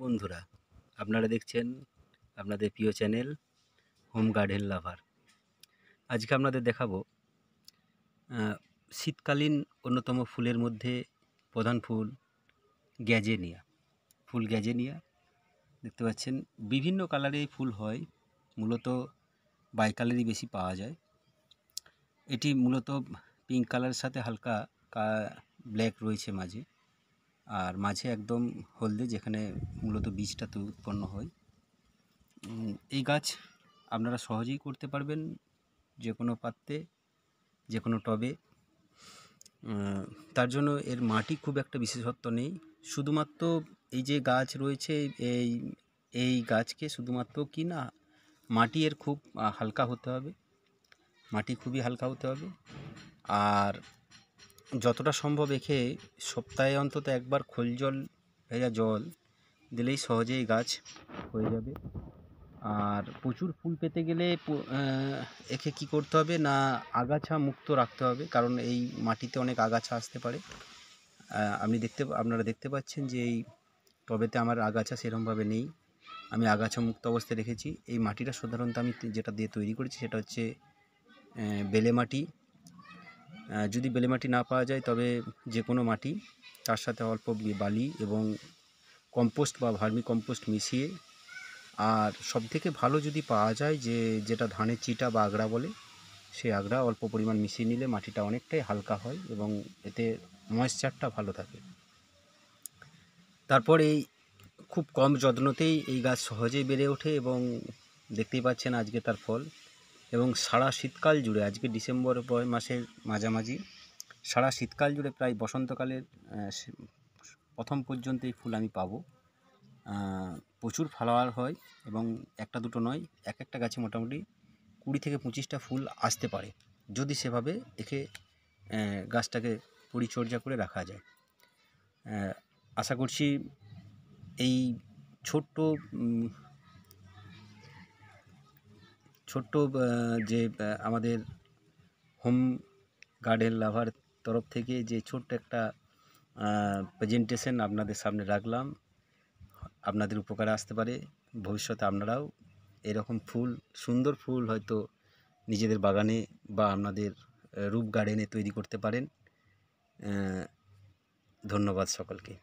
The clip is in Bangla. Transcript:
বন্ধুরা আপনারা দেখছেন আপনাদের প্রিয় চ্যানেল হোম গার্ডেন লাভার আজকে আপনাদের দেখাবো শীতকালীন অন্যতম ফুলের মধ্যে প্রধান ফুল গ্যাজেনিয়া ফুল গ্যাজেনিয়া দেখতে পাচ্ছেন বিভিন্ন কালারে ফুল হয় মূলত বাইকালেরই বেশি পাওয়া যায় এটি মূলত পিঙ্ক কালারের সাথে হালকা ব্ল্যাক রয়েছে মাঝে আর মাঝে একদম হলদে যেখানে মূলত বীজটা উৎপন্ন হয় এই গাছ আপনারা সহজেই করতে পারবেন যে কোনো পাত্রে যে কোনো টবে তার জন্য এর মাটি খুব একটা বিশেষত্ব নেই শুধুমাত্র এই যে গাছ রয়েছে এই এই গাছকে শুধুমাত্র কি না মাটি এর খুব হালকা হতে হবে মাটি খুবই হালকা হতে হবে আর যতটা সম্ভব এখে সপ্তাহে অন্তত একবার খোল জল ভেজা জল দিলেই সহজেই গাছ হয়ে যাবে আর প্রচুর ফুল পেতে গেলে একে কি করতে হবে না আগাছা মুক্ত রাখতে হবে কারণ এই মাটিতে অনেক আগাছা আসতে পারে আপনি দেখতে আপনারা দেখতে পাচ্ছেন যে এই টবেতে আমার আগাছা সেরকমভাবে নেই আমি আগাছা মুক্ত অবস্থায় রেখেছি এই মাটিটা সাধারণত আমি যেটা দিয়ে তৈরি করেছি সেটা হচ্ছে বেলে মাটি যদি বেলে মাটি না পাওয়া যায় তবে যে কোনো মাটি তার সাথে অল্প বালি এবং কম্পোস্ট বা ভার্মি কম্পোস্ট মিশিয়ে আর সবথেকে ভালো যদি পাওয়া যায় যে যেটা ধানের চিটা বা আগড়া বলে সেই আগড়া অল্প পরিমাণ মিশিয়ে নিলে মাটিটা অনেকটাই হালকা হয় এবং এতে ময়েশ্চারটা ভালো থাকে তারপর এই খুব কম যত্নতেই এই গাছ সহজেই বেড়ে ওঠে এবং দেখতেই পাচ্ছেন আজকে তার ফল এবং সারা শীতকাল জুড়ে আজকে ডিসেম্বর মাসের মাঝামাঝি সারা শীতকাল জুড়ে প্রায় বসন্তকালের প্রথম পর্যন্ত এই ফুল আমি পাবো প্রচুর ফ্লাওয়ার হয় এবং একটা দুটো নয় এক একটা গাছে মোটামুটি কুড়ি থেকে পঁচিশটা ফুল আসতে পারে যদি সেভাবে একে গাছটাকে পরিচর্যা করে রাখা যায় আশা করছি এই ছোট্ট ছোট্ট যে আমাদের হোম গার্ডেন লাভার তরফ থেকে যে ছোট্ট একটা প্রেজেন্টেশন আপনাদের সামনে রাখলাম আপনাদের উপকারে আসতে পারে ভবিষ্যতে আপনারাও এরকম ফুল সুন্দর ফুল হয়তো নিজেদের বাগানে বা আপনাদের রূপ গার্ডেনে তৈরি করতে পারেন ধন্যবাদ সকলকে